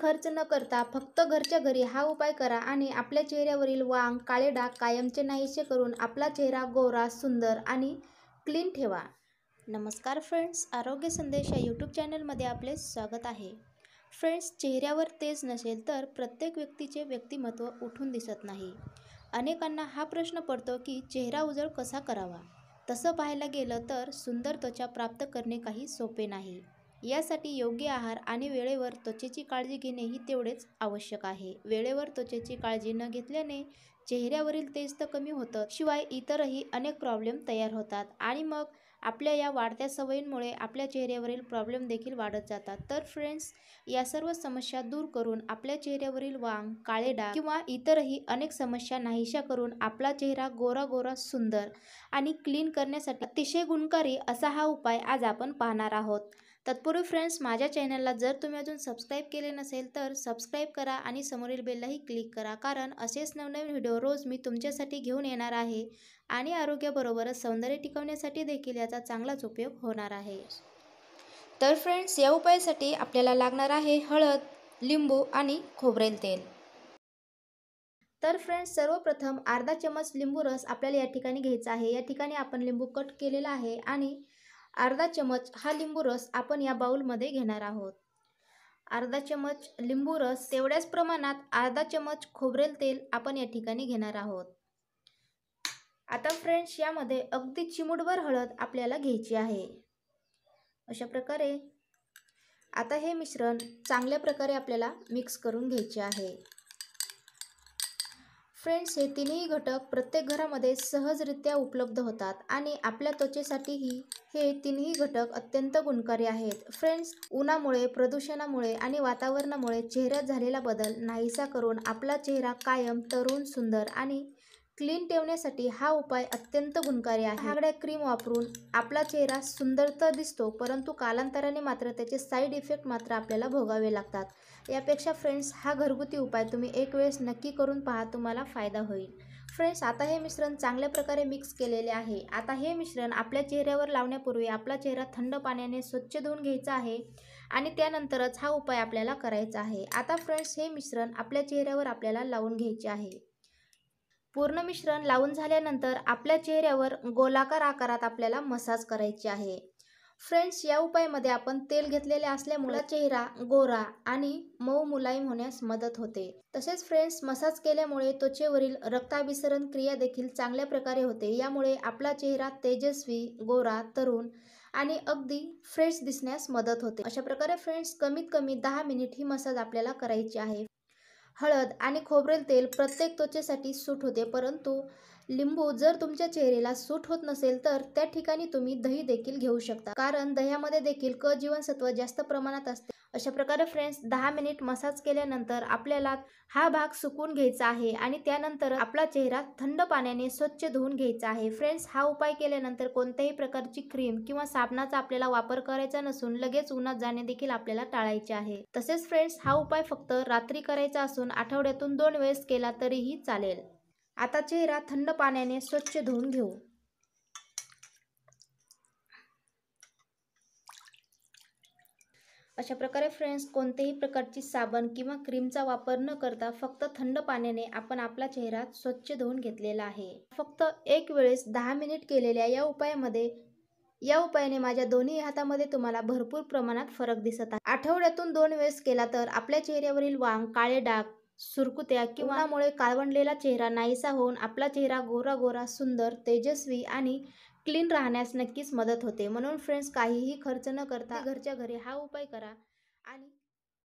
खर्च न करता फक्त घरच्या घरी हा उपाय करा आणि आपल्या चेहऱ्यावरील वांग काळे डाग कायमचे नाहीसे करून आपला चेहरा गोरा सुंदर आणि क्लीन ठेवा नमस्कार फ्रेंड्स आरोग्य संदेश या यूट्यूब चॅनलमध्ये आपले स्वागत आहे फ्रेंड्स चेहऱ्यावर तेज नसेल तर प्रत्येक व्यक्तीचे व्यक्तिमत्व उठून दिसत नाही अनेकांना हा प्रश्न पडतो की चेहरा उजळ कसा करावा तसं पाहायला गेलं तर सुंदर त्वचा प्राप्त करणे काही सोपे नाही यासाठी योग्य आहार आणि वेळेवर त्वचेची काळजी घेणे ही तेवढेच आवश्यक आहे वेळेवर त्वचेची काळजी न घेतल्याने चेहऱ्यावरील तेज तर कमी होतं शिवाय इतरही अनेक प्रॉब्लेम तयार होतात आणि मग आपल्या या वाढत्या सवयींमुळे आपल्या चेहऱ्यावरील प्रॉब्लेम देखील वाढत जातात तर फ्रेंड्स या सर्व समस्या दूर करून आपल्या चेहऱ्यावरील वांग काळे डाग किंवा इतरही अनेक समस्या नाहीशा करून आपला चेहरा गोरा गोरा सुंदर आणि क्लीन करण्यासाठी अतिशय गुणकारी असा हा उपाय आज आपण पाहणार आहोत तत्पूर्वी फ्रेंड्स माझ्या चॅनलला जर तुम्ही अजून सबस्क्राईब केले नसेल तर सबस्क्राईब करा आणि समोरील बेललाही क्लिक करा कारण असेच नवनवीन व्हिडिओ रोज मी तुमच्यासाठी घेऊन येणार आहे आणि आरोग्याबरोबरच सौंदर्य टिकवण्यासाठी देखील याचा चांगलाच उपयोग होणार आहे तर फ्रेंड्स या उपायासाठी आपल्याला लागणार आहे हळद लिंबू आणि खोबरेल तेल तर फ्रेंड्स सर्वप्रथम अर्धा चमच लिंबू रस आपल्याला या ठिकाणी घ्यायचा आहे या ठिकाणी आपण लिंबू कट केलेला आहे आणि अर्धा चमच हा लिंबू रस आपण या बाऊलमध्ये घेणार आहोत अर्धा चमच लिंबू रस तेवढ्याच प्रमाणात अर्धा चमच खोबरेल तेल आपण या ठिकाणी घेणार आहोत आता फ्रेंड्स यामध्ये अगदी चिमुटभर हळद आपल्याला घ्यायची आहे अशा प्रकारे आता हे मिश्रण चांगल्या प्रकारे आपल्याला मिक्स करून घ्यायचे आहे फ्रेंड्स हे तिन्ही घटक प्रत्येक घरामध्ये सहजरित्या उपलब्ध होतात आणि आपल्या त्वचेसाठीही हे तिन्ही घटक अत्यंत गुणकारी आहेत फ्रेंड्स उन्हामुळे प्रदूषणामुळे आणि वातावरणामुळे चेहऱ्यात झालेला बदल नाहीसा करून आपला चेहरा कायम तरुण सुंदर आणि क्लीन ठेवण्यासाठी हा उपाय अत्यंत गुणकारी आहे महागड्या क्रीम वापरून आपला चेहरा सुंदर तर दिसतो परंतु कालांतराने मात्र त्याचे साईड इफेक्ट मात्र आपल्याला भोगावे लागतात यापेक्षा फ्रेंड्स हा घरगुती उपाय तुम्ही एक वेळेस नक्की करून पहा तुम्हाला फायदा होईल फ्रेंड्स आता हे मिश्रण चांगल्या प्रकारे मिक्स केलेले आहे आता हे मिश्रण आपल्या चेहऱ्यावर लावण्यापूर्वी आपला चेहरा थंड पाण्याने स्वच्छ धुवून घ्यायचा आहे आणि त्यानंतरच हा उपाय आपल्याला करायचा आहे आता फ्रेंड्स हे मिश्रण आपल्या चेहऱ्यावर आपल्याला लावून घ्यायचे आहे पूर्ण मिश्रण लावून झाल्यानंतर आपल्या चेहऱ्यावर गोलाकार आकारात आपल्याला मसाज करायची आहे फ्रेंड्स या उपायामध्ये आपण तेल घेतलेले असल्यामुळे चेहरा गोरा आणि मऊ मुलायम होण्यास मदत होते तसेच फ्रेंड्स मसाज केल्यामुळे त्वचेवरील रक्ताभिसरण क्रिया देखील चांगल्या प्रकारे होते यामुळे आपला चेहरा तेजस्वी गोरा तरुण आणि अगदी फ्रेश दिसण्यास मदत होते अशा प्रकारे फ्रेंड्स कमीत कमी दहा मिनिट ही मसाज आपल्याला करायची आहे हळद आणि खोबरेल तेल प्रत्येक त्वचेसाठी सूट होते परंतु लिंबू जर तुमच्या चेहऱ्याला सूट होत नसेल तर त्या ठिकाणी तुम्ही दही देखील घेऊ शकता कारण दह्यामध्ये देखील क जीवनसत्व जास्त प्रमाणात असते अशा प्रकारे फ्रेंड्स दहा मिनिट मसाज केल्यानंतर आपल्याला हा भाग सुकून घ्यायचा आहे आणि त्यानंतर आपला चेहरा थंड पाण्याने स्वच्छ धुवून घ्यायचा आहे फ्रेंड्स हा उपाय केल्यानंतर कोणत्याही प्रकारची क्रीम किंवा साबणाचा आपल्याला वापर करायचा नसून लगेच उन्हात जाणे देखील आपल्याला टाळायचे आहे तसेच फ्रेंड्स हा उपाय फक्त रात्री करायचा असून आठवड्यातून दोन वेळेस केला तरीही चालेल आता चेहरा थंड पाण्याने स्वच्छ धुवून घेऊ अशा प्रकारे फ्रेंड्स कोणत्याही प्रकारची साबण किंवा क्रीमचा वापर न करता फक्त थंड पाण्याने आपण आपला चेहरा स्वच्छ धुवून घेतलेला आहे फक्त एक वेळेस दहा मिनिट केलेल्या या उपायामध्ये या उपायाने माझ्या दोन्ही हातामध्ये तुम्हाला भरपूर प्रमाणात फरक दिसत आहे आठवड्यातून दोन वेळेस केला तर आपल्या चेहऱ्यावरील वांग काळे डाग सुरकुत्या किंवा काळवंडलेला चेहरा नाहीसा होऊन आपला चेहरा गोरा गोरा सुंदर तेजस्वी आणि क्लीन राहण्यास नक्कीच मदत होते म्हणून फ्रेंड्स काहीही खर्च न करता घरच्या घरी हा उपाय करा आणि